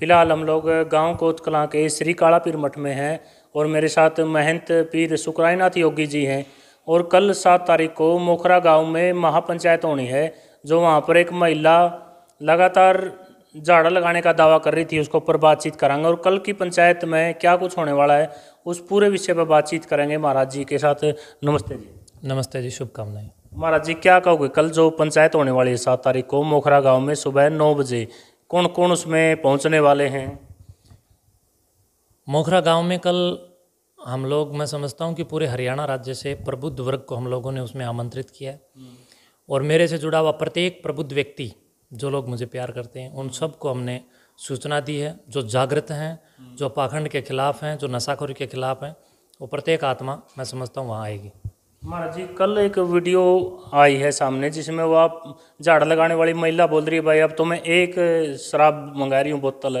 फ़िलहाल हम लोग गांव कोतकला के श्री काला पीर मठ में हैं और मेरे साथ महंत पीर सुकरायनाथ योगी जी हैं और कल सात तारीख को मोखरा गांव में महापंचायत होनी है जो वहां पर एक महिला लगातार झाड़ा लगाने का दावा कर रही थी उसके ऊपर बातचीत कराएंगे और कल की पंचायत में क्या कुछ होने वाला है उस पूरे विषय पर बातचीत करेंगे महाराज जी के साथ नमस्ते जी नमस्ते जी शुभकामनाएं महाराज जी क्या कहोगे कल जो पंचायत होने वाली है सात तारीख को मोखरा गांव में सुबह नौ बजे कौन कौन उसमें पहुंचने वाले हैं मोखरा गांव में कल हम लोग मैं समझता हूं कि पूरे हरियाणा राज्य से प्रबुद्ध वर्ग को हम लोगों ने उसमें आमंत्रित किया है हम्म। और मेरे से जुड़ा हुआ प्रत्येक प्रबुद्ध व्यक्ति जो लोग मुझे प्यार करते हैं उन सबको हमने सूचना दी है जो जागृत हैं हम्म। जो पाखंड के खिलाफ हैं जो नशाखोरी के खिलाफ हैं वो प्रत्येक आत्मा मैं समझता हूँ वहाँ आएगी महाराज जी कल एक वीडियो आई है सामने जिसमें वो आप झाड़ लगाने वाली महिला बोल रही है भाई अब तो मैं एक शराब मंगा रही हूँ बोतल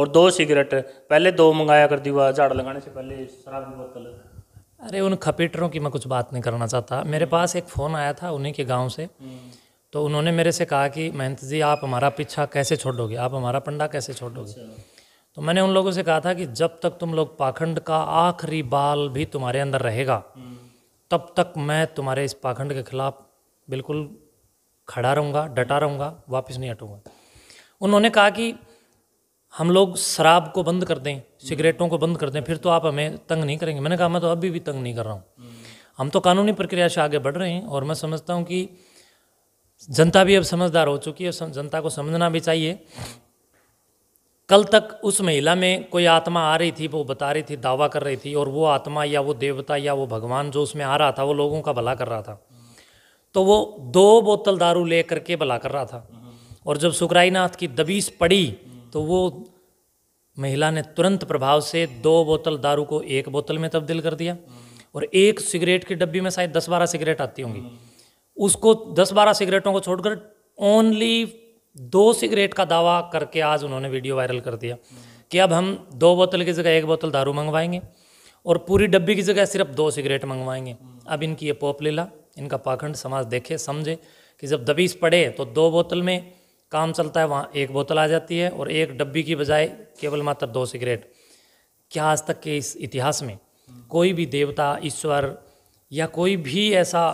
और दो सिगरेट पहले दो मंगाया दी हुआ झाड़ लगाने से पहले शराब की बोतल अरे उन खपेटरों की मैं कुछ बात नहीं करना चाहता मेरे पास एक फ़ोन आया था उन्हीं के गाँव से हम्म। तो उन्होंने मेरे से कहा कि महंत जी आप हमारा पीछा कैसे छोड़ोगे आप हमारा पंडा कैसे छोड़ोगे अच्छा। तो मैंने उन लोगों से कहा था कि जब तक तुम लोग पाखंड का आखिरी बाल भी तुम्हारे अंदर रहेगा हम्म। तब तक मैं तुम्हारे इस पाखंड के खिलाफ बिल्कुल खड़ा रहूँगा डटा रहूँगा वापस नहीं हटूँगा उन्होंने कहा कि हम लोग शराब को बंद कर दें सिगरेटों को बंद कर दें फिर तो आप हमें तंग नहीं करेंगे मैंने कहा मैं तो अभी भी तंग नहीं कर रहा हूँ हम तो कानूनी प्रक्रिया से आगे बढ़ रहे हैं और मैं समझता हूँ कि जनता भी अब समझदार हो चुकी है जनता को समझना भी चाहिए कल तक उस महिला में कोई आत्मा आ रही थी वो बता रही थी दावा कर रही थी और वो आत्मा या वो देवता या वो भगवान जो उसमें आ रहा था वो लोगों का भला कर रहा था तो वो दो बोतल दारू ले करके भला कर रहा था और जब सुकराईनाथ की दबीस पड़ी तो वो महिला ने तुरंत प्रभाव से दो बोतल दारू को एक बोतल में तब्दील कर दिया और एक सिगरेट की डब्बी में शायद दस बारह सिगरेट आती होंगी उसको दस बारह सिगरेटों को छोड़कर ओनली दो सिगरेट का दावा करके आज उन्होंने वीडियो वायरल कर दिया कि अब हम दो बोतल की जगह एक बोतल दारू मंगवाएंगे और पूरी डब्बी की जगह सिर्फ दो सिगरेट मंगवाएंगे अब इनकी ये पोप लीला इनका पाखंड समाज देखे समझे कि जब दबीस पड़े तो दो बोतल में काम चलता है वहाँ एक बोतल आ जाती है और एक डब्बी की बजाय केवल मात्र दो सिगरेट क्या आज तक के इस इतिहास में कोई भी देवता ईश्वर या कोई भी ऐसा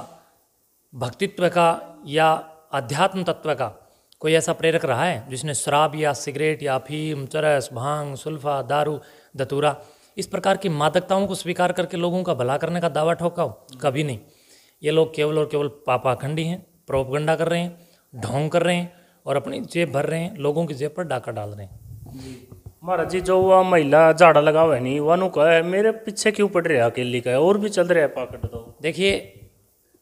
भक्तित्व का या अध्यात्म तत्व का कोई ऐसा प्रेरक रहा है जिसने शराब या सिगरेट या अफीम चरस भांग सुल्फा दारू दतूरा इस प्रकार की मादकताओं को स्वीकार करके लोगों का भला करने का दावा ठोका हो कभी नहीं ये लोग केवल और केवल पापाखंडी हैं प्रोपगंडा कर रहे हैं ढोंग कर रहे हैं और अपनी जेब भर रहे हैं लोगों की जेब पर डाका डाल रहे हैं महाराज जी जो वह महिला झाड़ा लगा हुआ है नहीं वह का है मेरे पीछे क्यों पड़ रहा है अकेली का है और भी चल रहा है पाखंड तो देखिए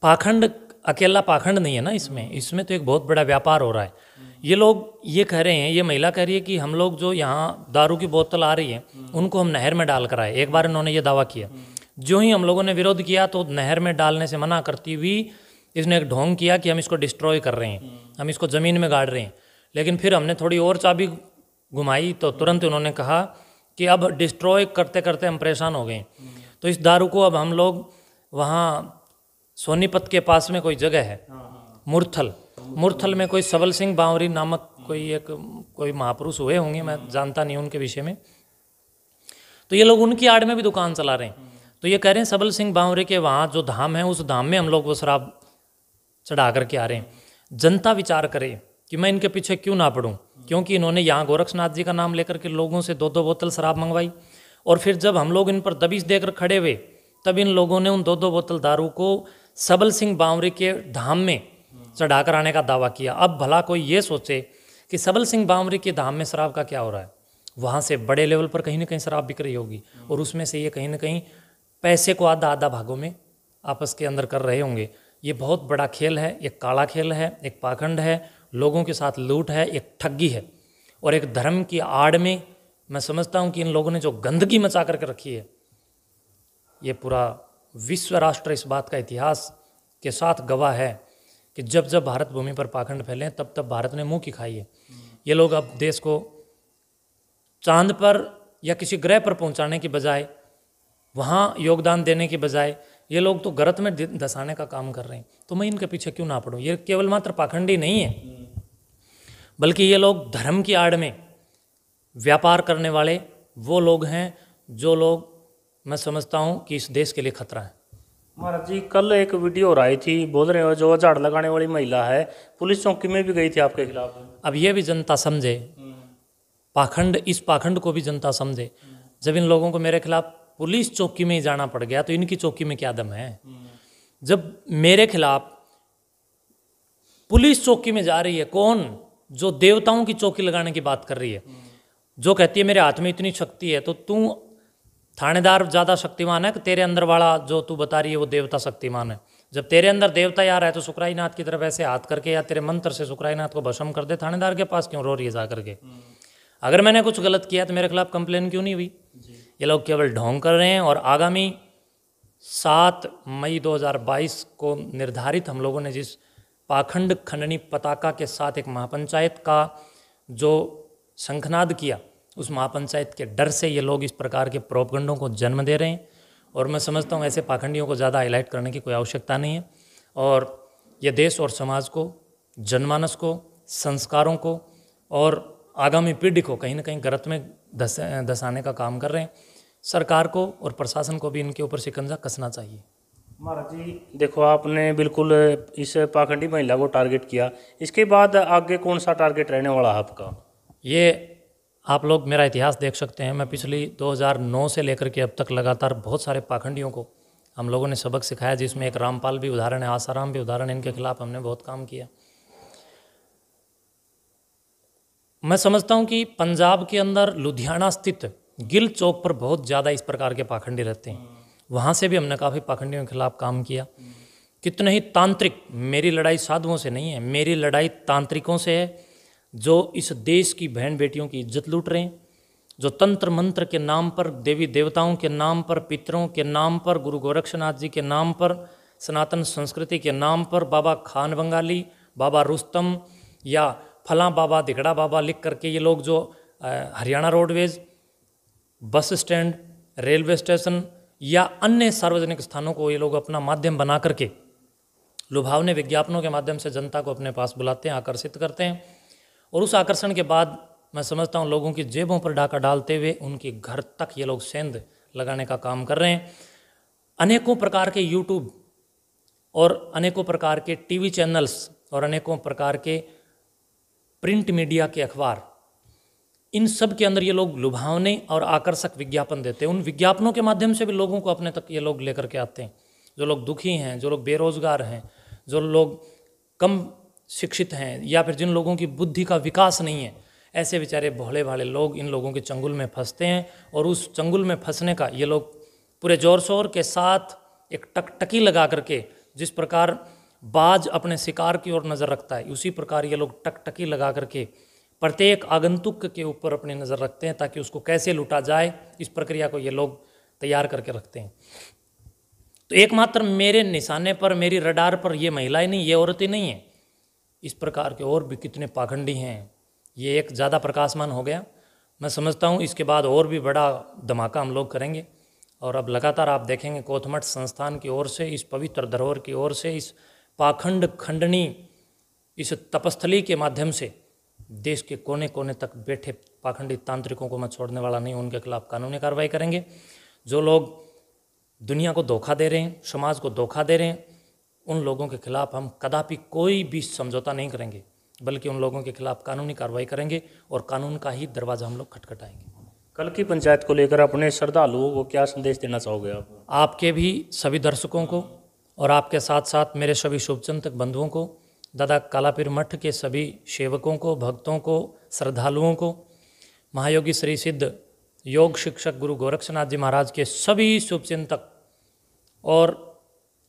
पाखंड अकेला पाखंड नहीं है ना इसमें इसमें तो एक बहुत बड़ा व्यापार हो रहा है ये लोग ये कह रहे हैं ये महिला कह रही है कि हम लोग जो यहाँ दारू की बोतल आ रही है उनको हम नहर में डाल कर आए एक बार इन्होंने ये दावा किया जो ही हम लोगों ने विरोध किया तो नहर में डालने से मना करती हुई इसने एक ढोंग किया कि हम इसको डिस्ट्रॉय कर रहे हैं हम इसको ज़मीन में गाड़ रहे हैं लेकिन फिर हमने थोड़ी और चाबी घुमाई तो तुरंत उन्होंने कहा कि अब डिस्ट्रॉय करते करते हम परेशान हो गए तो इस दारू को अब हम लोग वहाँ सोनीपत के पास में कोई जगह है हाँ, हाँ। मुरथल मूर्थल में कोई सबल सिंह बावरी नामक कोई एक कोई महापुरुष हुए होंगे मैं जानता नहीं उनके विषय में तो ये लोग उनकी आड़ में भी दुकान चला रहे हैं तो ये कह रहे हैं सबल सिंह बावरे के वहाँ जो धाम है उस धाम में हम लोग वो शराब चढ़ा करके आ रहे हैं जनता विचार करे कि मैं इनके पीछे क्यों ना पढ़ूँ क्योंकि इन्होंने यहाँ गोरक्षनाथ जी का नाम लेकर के लोगों से दो दो बोतल शराब मंगवाई और फिर जब हम लोग इन पर दबिश देकर खड़े हुए तब इन लोगों ने उन दो दो बोतल दारू को सबल सिंह बावरी के धाम में चढ़ा कर आने का दावा किया अब भला कोई ये सोचे कि सबल सिंह बामरी के धाम में शराब का क्या हो रहा है वहाँ से बड़े लेवल पर कहीं ना कहीं शराब बिक रही होगी और उसमें से ये कहीं ना कहीं पैसे को आधा आधा भागों में आपस के अंदर कर रहे होंगे ये बहुत बड़ा खेल है एक काला खेल है एक पाखंड है लोगों के साथ लूट है एक ठगी है और एक धर्म की आड़ में मैं समझता हूँ कि इन लोगों ने जो गंदगी मचा करके रखी है ये पूरा विश्व राष्ट्र इस बात का इतिहास के साथ गवाह है कि जब जब भारत भूमि पर पाखंड फैले तब तब भारत ने मुंह की खाई है ये लोग अब देश को चांद पर या किसी ग्रह पर पहुंचाने की बजाय वहाँ योगदान देने की बजाय ये लोग तो गलत में धसाने का काम कर रहे हैं तो मैं इनके पीछे क्यों ना पड़ूँ ये केवल मात्र पाखंडी नहीं है बल्कि ये लोग धर्म की आड़ में व्यापार करने वाले वो लोग हैं जो लोग मैं समझता हूँ कि इस देश के लिए खतरा है महाराज जी कल एक वीडियो और आई थी बोल रहे हो जो झाड़ लगाने वाली महिला है पुलिस चौकी में भी गई थी आपके खिलाफ अब ये भी जनता समझे पाखंड इस पाखंड को भी जनता समझे जब इन लोगों को मेरे खिलाफ पुलिस चौकी में ही जाना पड़ गया तो इनकी चौकी में क्या दम है जब मेरे खिलाफ पुलिस चौकी में जा रही है कौन जो देवताओं की चौकी लगाने की बात कर रही है जो कहती है मेरे हाथ में इतनी शक्ति है तो तू थानेदार ज़्यादा शक्तिमान है कि तेरे अंदर वाला जो तू बता रही है वो देवता शक्तिमान है जब तेरे अंदर देवता यार है तो सुकराईनाथ की तरफ ऐसे हाथ करके या तेरे मंत्र से सुकराईनाथ को भस्म कर दे थानेदार के पास क्यों रो रही है जा करके अगर मैंने कुछ गलत किया तो मेरे खिलाफ कंप्लेन क्यों नहीं हुई ये लोग केवल ढोंग कर रहे हैं और आगामी सात मई 2022 को निर्धारित हम लोगों ने जिस पाखंड खंडनी पताका के साथ एक महापंचायत का जो शंखनाद किया उस महापंचायत के डर से ये लोग इस प्रकार के प्रोपगंडों को जन्म दे रहे हैं और मैं समझता हूँ ऐसे पाखंडियों को ज़्यादा हाईलाइट करने की कोई आवश्यकता नहीं है और ये देश और समाज को जनमानस को संस्कारों को और आगामी पीढ़ी को कहीं ना कहीं गलत में धस धसाने का काम कर रहे हैं सरकार को और प्रशासन को भी इनके ऊपर शिकंजा कसना चाहिए महाराज जी देखो आपने बिल्कुल इस पाखंडी महिला को टारगेट किया इसके बाद आगे कौन सा टारगेट रहने वाला है आपका ये आप लोग मेरा इतिहास देख सकते हैं मैं पिछली 2009 से लेकर के अब तक लगातार बहुत सारे पाखंडियों को हम लोगों ने सबक सिखाया जिसमें एक रामपाल भी उदाहरण है आसाराम भी उदाहरण इनके खिलाफ हमने बहुत काम किया मैं समझता हूं कि पंजाब के अंदर लुधियाना स्थित गिल चौक पर बहुत ज़्यादा इस प्रकार के पाखंडी रहते हैं वहाँ से भी हमने काफ़ी पाखंडियों के खिलाफ काम किया कितने ही तांत्रिक मेरी लड़ाई साधुओं से नहीं है मेरी लड़ाई तांत्रिकों से है जो इस देश की बहन बेटियों की इज्जत लूट रहे हैं जो तंत्र मंत्र के नाम पर देवी देवताओं के नाम पर पितरों के नाम पर गुरु गोरक्षनाथ जी के नाम पर सनातन संस्कृति के नाम पर बाबा खान बंगाली बाबा रुस्तम या फलां बाबा दिगड़ा बाबा लिख करके ये लोग जो Haryana roadways bus stand railway station या अन्य सार्वजनिक स्थानों को ये लोग अपना माध्यम बना करके लुभावने विज्ञापनों के माध्यम से जनता को अपने पास बुलाते हैं आकर्षित करते हैं और उस आकर्षण के बाद मैं समझता हूँ लोगों की जेबों पर डाका डालते हुए उनके घर तक ये लोग सेंध लगाने का काम कर रहे हैं अनेकों प्रकार के यूट्यूब और अनेकों प्रकार के टीवी चैनल्स और अनेकों प्रकार के प्रिंट मीडिया के अखबार इन सब के अंदर ये लोग लुभावने और आकर्षक विज्ञापन देते हैं उन विज्ञापनों के माध्यम से भी लोगों को अपने तक ये लोग लेकर के आते हैं जो लोग दुखी हैं जो लोग बेरोज़गार हैं जो लोग कम शिक्षित हैं या फिर जिन लोगों की बुद्धि का विकास नहीं है ऐसे बेचारे भोले भाले लोग इन लोगों के चंगुल में फंसते हैं और उस चंगुल में फंसने का ये लोग पूरे ज़ोर शोर के साथ एक टकटकी लगा करके जिस प्रकार बाज अपने शिकार की ओर नज़र रखता है उसी प्रकार ये लोग टकटकी लगा करके प्रत्येक आगंतुक के ऊपर अपनी नज़र रखते हैं ताकि उसको कैसे लूटा जाए इस प्रक्रिया को ये लोग तैयार करके रखते हैं तो एकमात्र मेरे निशाने पर मेरी रडार पर ये महिलाएं नहीं ये औरतें नहीं हैं इस प्रकार के और भी कितने पाखंडी हैं ये एक ज़्यादा प्रकाशमान हो गया मैं समझता हूँ इसके बाद और भी बड़ा धमाका हम लोग करेंगे और अब लगातार आप देखेंगे कोथमठ संस्थान की ओर से इस पवित्र धरोहर की ओर से इस पाखंड खंडनी इस तपस्थली के माध्यम से देश के कोने कोने तक बैठे पाखंडी तांत्रिकों को मैं छोड़ने वाला नहीं उनके खिलाफ कानूनी कार्रवाई करेंगे जो लोग दुनिया को धोखा दे रहे हैं समाज को धोखा दे रहे हैं उन लोगों के खिलाफ हम कदापि कोई भी समझौता नहीं करेंगे बल्कि उन लोगों के खिलाफ कानूनी कार्रवाई करेंगे और कानून का ही दरवाज़ा हम लोग खटखटाएंगे कल की पंचायत को लेकर अपने श्रद्धालुओं को क्या संदेश देना चाहोगे आप आपके भी सभी दर्शकों को और आपके साथ साथ मेरे सभी शुभचिंतक बंधुओं को दादा कालापीर मठ के सभी सेवकों को भक्तों को श्रद्धालुओं को महायोगी श्री सिद्ध योग शिक्षक गुरु गोरक्षनाथ जी महाराज के सभी शुभचिंतक और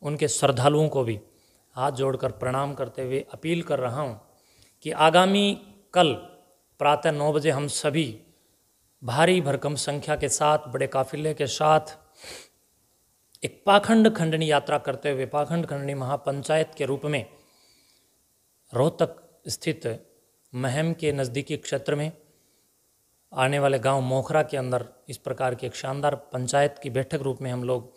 उनके श्रद्धालुओं को भी हाथ जोड़कर प्रणाम करते हुए अपील कर रहा हूँ कि आगामी कल प्रातः नौ बजे हम सभी भारी भरकम संख्या के साथ बड़े काफिले के साथ एक पाखंड खंडनी यात्रा करते हुए पाखंड खंडनी महापंचायत के रूप में रोहतक स्थित महम के नज़दीकी क्षेत्र में आने वाले गांव मोखरा के अंदर इस प्रकार की एक शानदार पंचायत की बैठक रूप में हम लोग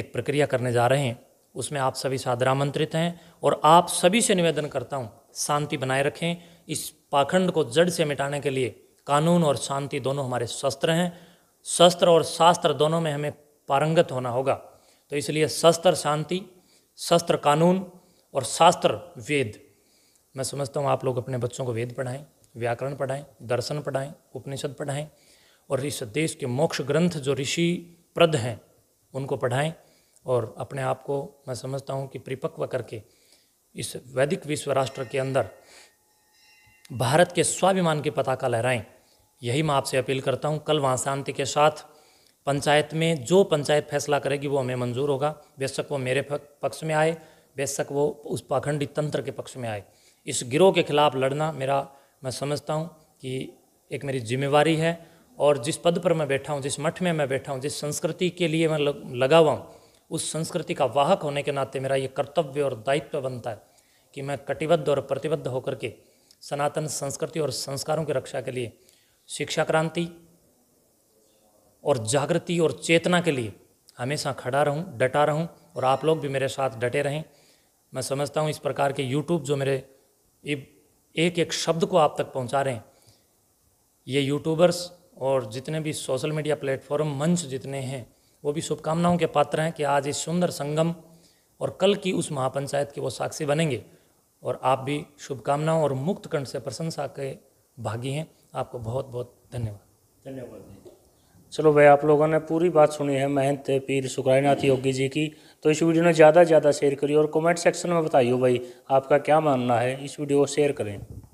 एक प्रक्रिया करने जा रहे हैं उसमें आप सभी सादर आमंत्रित हैं और आप सभी से निवेदन करता हूँ शांति बनाए रखें इस पाखंड को जड़ से मिटाने के लिए कानून और शांति दोनों हमारे शस्त्र हैं शस्त्र और शास्त्र दोनों में हमें पारंगत होना होगा तो इसलिए शस्त्र शांति शस्त्र कानून और शास्त्र वेद मैं समझता हूँ आप लोग अपने बच्चों को वेद पढ़ाएं व्याकरण पढ़ाएं दर्शन पढ़ाएं उपनिषद पढ़ाएं और इस देश के मोक्ष ग्रंथ जो ऋषि प्रद हैं उनको पढ़ाएं और अपने आप को मैं समझता हूँ कि परिपक्व करके इस वैदिक विश्व राष्ट्र के अंदर भारत के स्वाभिमान के पताका लहराएं यही मैं आपसे अपील करता हूँ कल वहाँ शांति के साथ पंचायत में जो पंचायत फैसला करेगी वो हमें मंजूर होगा बेशक वो मेरे पक्ष में आए बेशक वो उस पाखंडी तंत्र के पक्ष में आए इस गिरोह के खिलाफ लड़ना मेरा मैं समझता हूँ कि एक मेरी जिम्मेवारी है और जिस पद पर मैं बैठा हूँ जिस मठ में मैं बैठा हूँ जिस संस्कृति के लिए मैं लगा हुआ हूँ उस संस्कृति का वाहक होने के नाते मेरा ये कर्तव्य और दायित्व बनता है कि मैं कटिबद्ध और प्रतिबद्ध होकर के सनातन संस्कृति और संस्कारों की रक्षा के लिए शिक्षा क्रांति और जागृति और चेतना के लिए हमेशा खड़ा रहूं डटा रहूं और आप लोग भी मेरे साथ डटे रहें मैं समझता हूं इस प्रकार के यूट्यूब जो मेरे एक एक शब्द को आप तक पहुंचा रहे हैं ये यूट्यूबर्स और जितने भी सोशल मीडिया प्लेटफॉर्म मंच जितने हैं वो भी शुभकामनाओं के पात्र हैं कि आज इस सुंदर संगम और कल की उस महापंचायत के वो साक्षी बनेंगे और आप भी शुभकामनाओं और मुक्त कंठ से प्रशंसा के भागी हैं आपको बहुत बहुत धन्यवाद धन्यवाद चलो भाई आप लोगों ने पूरी बात सुनी है महंत पीर सुखरायनाथ योगी जी की तो इस वीडियो ने ज़्यादा से ज़्यादा शेयर करिए और कमेंट सेक्शन में बताइए भाई आपका क्या मानना है इस वीडियो को शेयर करें